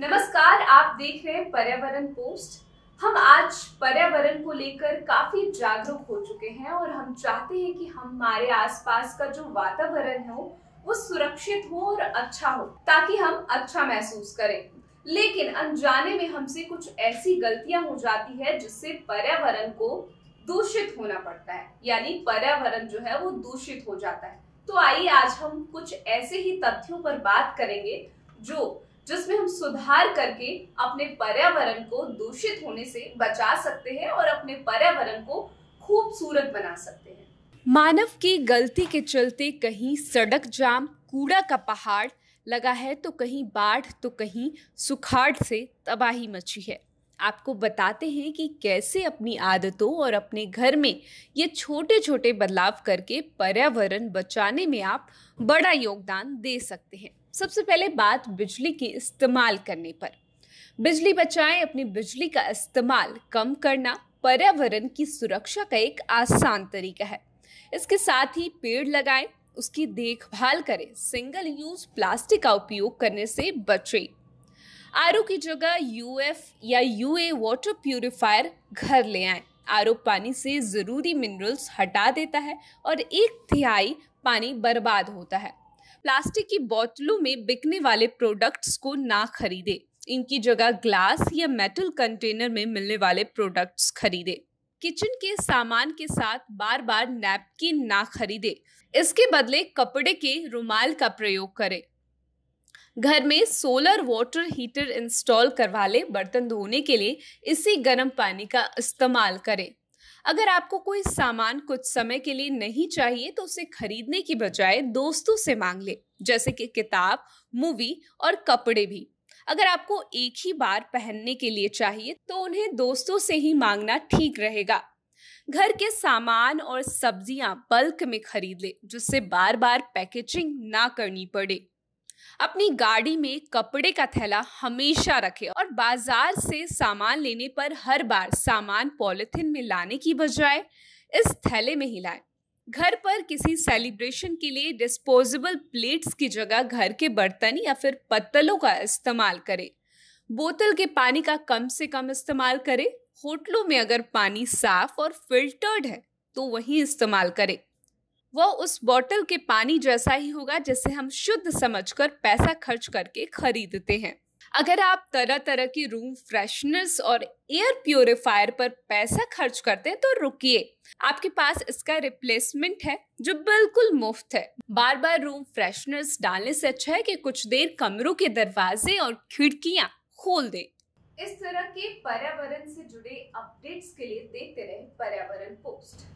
नमस्कार आप देख रहे हैं पर्यावरण पोस्ट हम आज पर्यावरण को लेकर काफी जागरूक हो चुके हैं और हम चाहते हैं कि हमारे आसपास का जो वातावरण हो वो सुरक्षित हो और अच्छा हो ताकि हम अच्छा महसूस करें लेकिन अनजाने में हमसे कुछ ऐसी गलतियां हो जाती है जिससे पर्यावरण को दूषित होना पड़ता है यानी पर्यावरण जो है वो दूषित हो जाता है तो आइए आज हम कुछ ऐसे ही तथ्यों पर बात करेंगे जो जिसमें हम सुधार करके अपने पर्यावरण को दूषित होने से बचा सकते हैं और अपने पर्यावरण को खूबसूरत बना सकते हैं मानव की गलती के चलते कहीं सड़क जाम कूड़ा का पहाड़ लगा है तो कहीं बाढ़ तो कहीं सुखाड़ से तबाही मची है आपको बताते हैं कि कैसे अपनी आदतों और अपने घर में ये छोटे छोटे बदलाव करके पर्यावरण बचाने में आप बड़ा योगदान दे सकते हैं सबसे पहले बात बिजली की इस्तेमाल करने पर बिजली बचाएं अपनी बिजली का इस्तेमाल कम करना पर्यावरण की सुरक्षा का एक आसान तरीका है इसके साथ ही पेड़ लगाएं उसकी देखभाल करें सिंगल यूज प्लास्टिक का उपयोग करने से बचें आर की जगह यू या यू वाटर प्योरीफायर घर ले आए आर पानी से ज़रूरी मिनरल्स हटा देता है और एक तिहाई पानी बर्बाद होता है प्लास्टिक की बोतलों में बिकने वाले प्रोडक्ट्स को ना खरीदे इनकी जगह ग्लास या मेटल कंटेनर में मिलने वाले प्रोडक्ट्स खरीदे किचन के सामान के साथ बार बार नैपकिन ना खरीदे इसके बदले कपड़े के रुमाल का प्रयोग करें घर में सोलर वाटर हीटर इंस्टॉल करवा लें बर्तन धोने के लिए इसी गर्म पानी का इस्तेमाल करें अगर आपको कोई सामान कुछ समय के लिए नहीं चाहिए तो उसे खरीदने की बजाय दोस्तों से मांग ले जैसे कि किताब मूवी और कपड़े भी अगर आपको एक ही बार पहनने के लिए चाहिए तो उन्हें दोस्तों से ही मांगना ठीक रहेगा घर के सामान और सब्जियां बल्क में खरीद ले जिससे बार बार पैकेजिंग ना करनी पड़े अपनी गाड़ी में कपड़े का थैला हमेशा रखें और बाजार से सामान लेने पर हर बार सामान पॉलिथिन में लाने की बजाय इस थैले में ही लाएं घर पर किसी सेलिब्रेशन के लिए डिस्पोजेबल प्लेट्स की जगह घर के बर्तन या फिर पत्तलों का इस्तेमाल करें बोतल के पानी का कम से कम इस्तेमाल करें होटलों में अगर पानी साफ और फिल्टर्ड है तो वही इस्तेमाल करें वह उस बॉटल के पानी जैसा ही होगा जिसे हम शुद्ध समझकर पैसा खर्च करके खरीदते हैं अगर आप तरह तरह की रूम फ्रेशनर्स और एयर प्योरीफायर पर पैसा खर्च करते हैं तो रुकिए आपके पास इसका रिप्लेसमेंट है जो बिल्कुल मुफ्त है बार बार रूम फ्रेशनर्स डालने से अच्छा है कि कुछ देर कमरों के दरवाजे और खिड़कियां खोल दें इस तरह के पर्यावरण से जुड़े अपडेट्स के लिए देखते रहे पर्यावरण पोस्ट